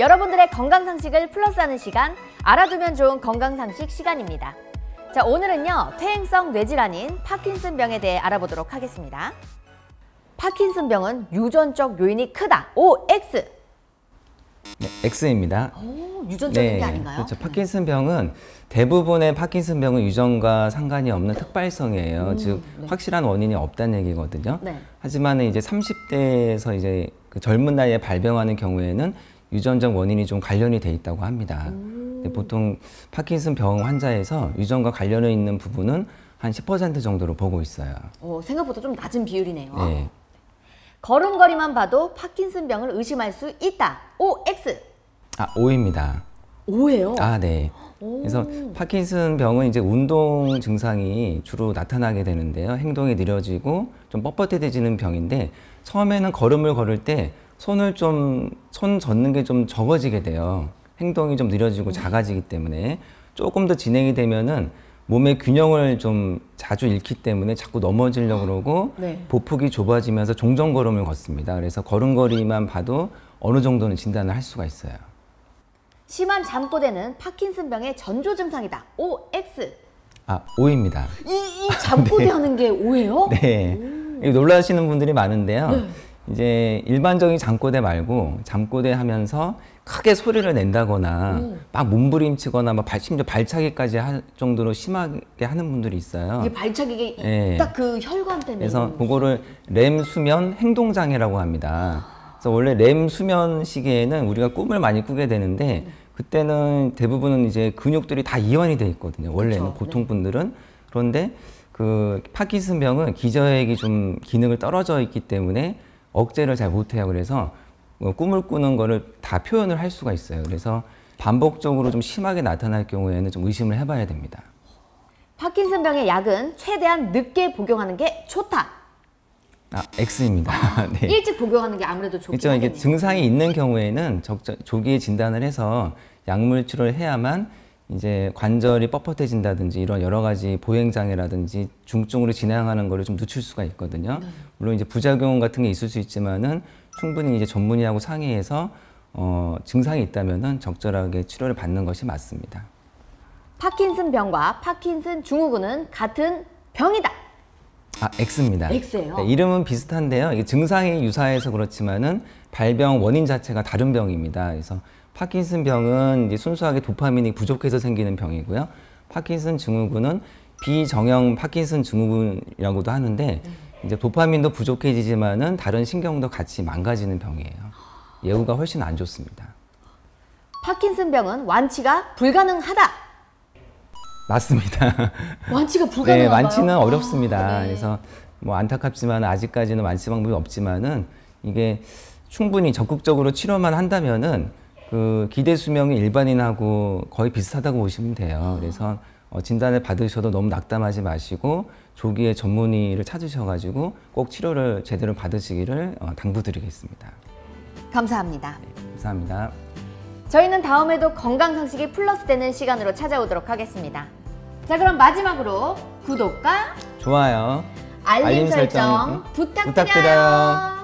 여러분들의 건강 상식을 플러스하는 시간 알아두면 좋은 건강 상식 시간입니다. 자 오늘은요 퇴행성 뇌질환인 파킨슨병에 대해 알아보도록 하겠습니다. 파킨슨병은 유전적 요인이 크다. O X. 네, X입니다. 오, 유전적인 네, 게 아닌가요? 그렇죠. 파킨슨병은 대부분의 파킨슨병은 유전과 상관이 없는 특발성이에요. 음, 즉 네. 확실한 원인이 없다는 얘기거든요. 네. 하지만 이제 30대에서 이제 그 젊은 나이에 발병하는 경우에는 유전적 원인이 좀 관련이 돼 있다고 합니다. 음. 보통 파킨슨 병 환자에서 유전과 관련해 있는 부분은 한 10% 정도로 보고 있어요. 어, 생각보다 좀 낮은 비율이네요. 네. 걸음걸이만 봐도 파킨슨 병을 의심할 수 있다. OX. 아, O입니다. O예요? 아, 네. 그래서 파킨슨 병은 이제 운동 증상이 주로 나타나게 되는데요. 행동이 느려지고 좀 뻣뻣해지는 병인데 처음에는 걸음을 걸을 때 손을 좀, 손 젓는 게 좀 적어지게 돼요. 행동이 좀 느려지고 음. 작아지기 때문에 조금 더 진행이 되면은 몸의 균형을 좀 자주 잃기 때문에 자꾸 넘어지려고 그러고 네. 보폭이 좁아지면서 종종 걸음을 걷습니다. 그래서 걸음걸이만 봐도 어느 정도는 진단을 할 수가 있어요. 심한 잠꼬대는 파킨슨병의 전조 증상이다. OX. 아, 오입니다. 이, 이 잠꼬대 아, 네. 하는 게 오예요? 네. 오. 놀라시는 분들이 많은데요. 네. 이제 일반적인 잠꼬대 말고 잠꼬대 하면서 크게 소리를 낸다거나 음. 막 몸부림치거나 막 발, 심지어 발차기까지 할 정도로 심하게 하는 분들이 있어요. 이게 발차기 가 네. 예. 딱그 혈관 때문에. 그래서 그거를 렘 수면 행동 장애라고 합니다. 그래서 원래 렘 수면 시기에는 우리가 꿈을 많이 꾸게 되는데 음. 그때는 대부분은 이제 근육들이 다 이완이 돼 있거든요. 원래는 그렇죠. 보통 네. 분들은 그런데 그 파키슨병은 기저액이 좀 기능을 떨어져 있기 때문에 억제를 잘 못해요. 그래서 꿈을 꾸는 거를 다 표현을 할 수가 있어요. 그래서 반복적으로 좀 심하게 나타날 경우에는 좀 의심을 해봐야 됩니다. 파킨슨병의 약은 최대한 늦게 복용하는 게 좋다. 아, X입니다. 네. 일찍 복용하는 게 아무래도 좋긴 그렇죠. 하겠네요. 이게 증상이 있는 경우에는 적절, 조기에 진단을 해서 약물 치료를 해야만 이제 관절이 뻣뻣해진다든지 이런 여러 가지 보행 장애라든지 중증으로 진행하는 거를 좀 늦출 수가 있거든요. 네. 물론 이제 부작용 같은 게 있을 수 있지만은 충분히 이제 전문의하고 상의해서 어, 증상이 있다면은 적절하게 치료를 받는 것이 맞습니다. 파킨슨 병과 파킨슨 증후군은 같은 병이다. 아, X입니다. X예요. 네, 이름은 비슷한데요. 이게 증상이 유사해서 그렇지만은 발병 원인 자체가 다른 병입니다. 그래서 파킨슨 병은 순수하게 도파민이 부족해서 생기는 병이고요. 파킨슨 증후군은 비정형 파킨슨 증후군이라고도 하는데 네. 이제 도파민도 부족해지지만은 다른 신경도 같이 망가지는 병이에요. 예후가 훨씬 안 좋습니다. 파킨슨 병은 완치가 불가능하다. 맞습니다. 완치가 불가능하다. 네, 완치는 어렵습니다. 아, 네. 그래서 뭐 안타깝지만 아직까지는 완치 방법이 없지만은 이게 충분히 적극적으로 치료만 한다면은 그 기대 수명이 일반인하고 거의 비슷하다고 보시면 돼요. 아. 그래서 어, 진단을 받으셔도 너무 낙담하지 마시고 조기에 전문의를 찾으셔가지고 꼭 치료를 제대로 받으시기를 어, 당부드리겠습니다. 감사합니다. 네, 감사합니다. 저희는 다음에도 건강 상식이 플러스되는 시간으로 찾아오도록 하겠습니다. 자 그럼 마지막으로 구독과 좋아요, 알림, 알림 설정, 설정, 부탁드려요. 부탁드려요.